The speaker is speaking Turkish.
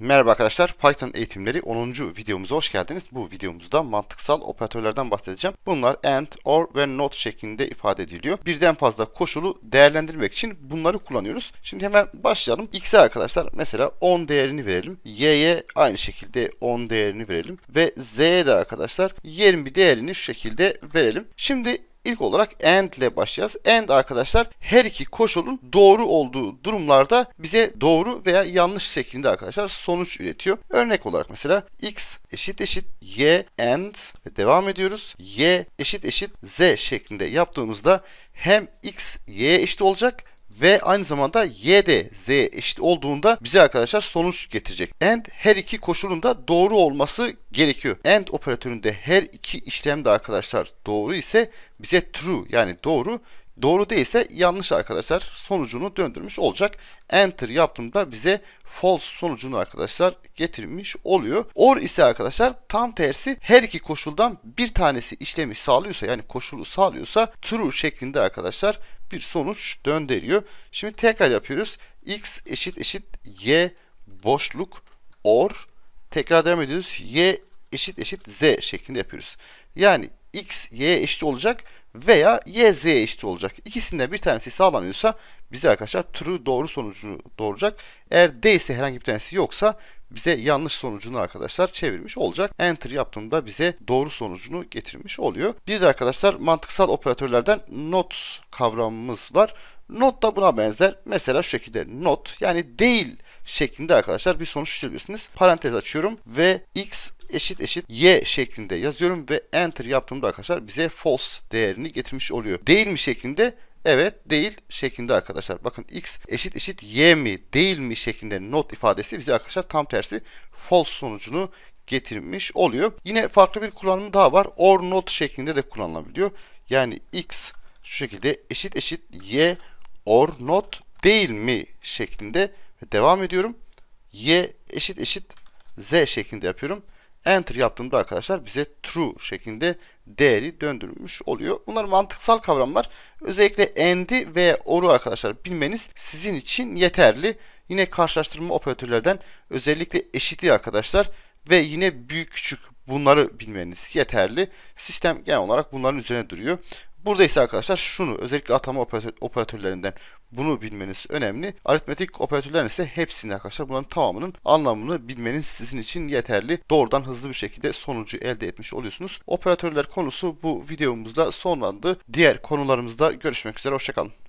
Merhaba arkadaşlar, Python eğitimleri 10. videomuza hoş geldiniz. Bu videomuzda mantıksal operatörlerden bahsedeceğim. Bunlar and, or ve not şeklinde ifade ediliyor. Birden fazla koşulu değerlendirmek için bunları kullanıyoruz. Şimdi hemen başlayalım. X'e arkadaşlar mesela 10 değerini verelim. Y'ye aynı şekilde 10 değerini verelim. Ve Z'ye de arkadaşlar 20 değerini şu şekilde verelim. Şimdi İlk olarak AND ile başlayacağız. AND arkadaşlar her iki koşulun doğru olduğu durumlarda bize doğru veya yanlış şeklinde arkadaşlar sonuç üretiyor. Örnek olarak mesela X eşit eşit Y AND ve devam ediyoruz. Y eşit eşit Z şeklinde yaptığımızda hem X Y'ye eşit olacak ve aynı zamanda y de z eşit olduğunda bize arkadaşlar sonuç getirecek. And her iki koşulun da doğru olması gerekiyor. And operatöründe her iki işlem de arkadaşlar doğru ise bize true yani doğru Doğru değilse yanlış arkadaşlar sonucunu döndürmüş olacak. Enter yaptığımda bize false sonucunu arkadaşlar getirmiş oluyor. Or ise arkadaşlar tam tersi her iki koşuldan bir tanesi işlemi sağlıyorsa yani koşulu sağlıyorsa true şeklinde arkadaşlar bir sonuç döndürüyor. Şimdi tekrar yapıyoruz. x eşit eşit y boşluk or tekrar devam ediyoruz. y eşit eşit z şeklinde yapıyoruz. Yani x y eşit olacak veya YZ'ye eşit olacak. İkisinden bir tanesi sağlanıyorsa bize arkadaşlar true doğru sonucunu doğuracak. Eğer D ise herhangi bir tanesi yoksa bize yanlış sonucunu arkadaşlar çevirmiş olacak. Enter yaptığımda bize doğru sonucunu getirmiş oluyor. Bir de arkadaşlar mantıksal operatörlerden not kavramımız var. Not da buna benzer. Mesela şu şekilde not yani değil şeklinde arkadaşlar bir sonuç çizebilirsiniz. Parantez açıyorum ve x eşit eşit y şeklinde yazıyorum ve enter yaptığımda arkadaşlar bize false değerini getirmiş oluyor. Değil mi şeklinde Evet değil şeklinde arkadaşlar. Bakın x eşit eşit y mi değil mi şeklinde not ifadesi bize arkadaşlar tam tersi false sonucunu getirmiş oluyor. Yine farklı bir kullanımı daha var. Or not şeklinde de kullanılabiliyor. Yani x şu şekilde eşit eşit y or not değil mi şeklinde devam ediyorum. y eşit eşit z şeklinde yapıyorum. Enter yaptığımda arkadaşlar bize true şeklinde değeri döndürmüş oluyor. Bunlar mantıksal kavramlar. Özellikle and'i ve or'u arkadaşlar bilmeniz sizin için yeterli. Yine karşılaştırma operatörlerden özellikle eşitliği arkadaşlar ve yine büyük küçük bunları bilmeniz yeterli. Sistem genel olarak bunların üzerine duruyor. Burada ise arkadaşlar şunu özellikle atama operatörlerinden bunu bilmeniz önemli. Aritmetik operatörler ise hepsini arkadaşlar bunların tamamının anlamını bilmeniz sizin için yeterli. Doğrudan hızlı bir şekilde sonucu elde etmiş oluyorsunuz. Operatörler konusu bu videomuzda sonlandı. Diğer konularımızda görüşmek üzere. Hoşçakalın.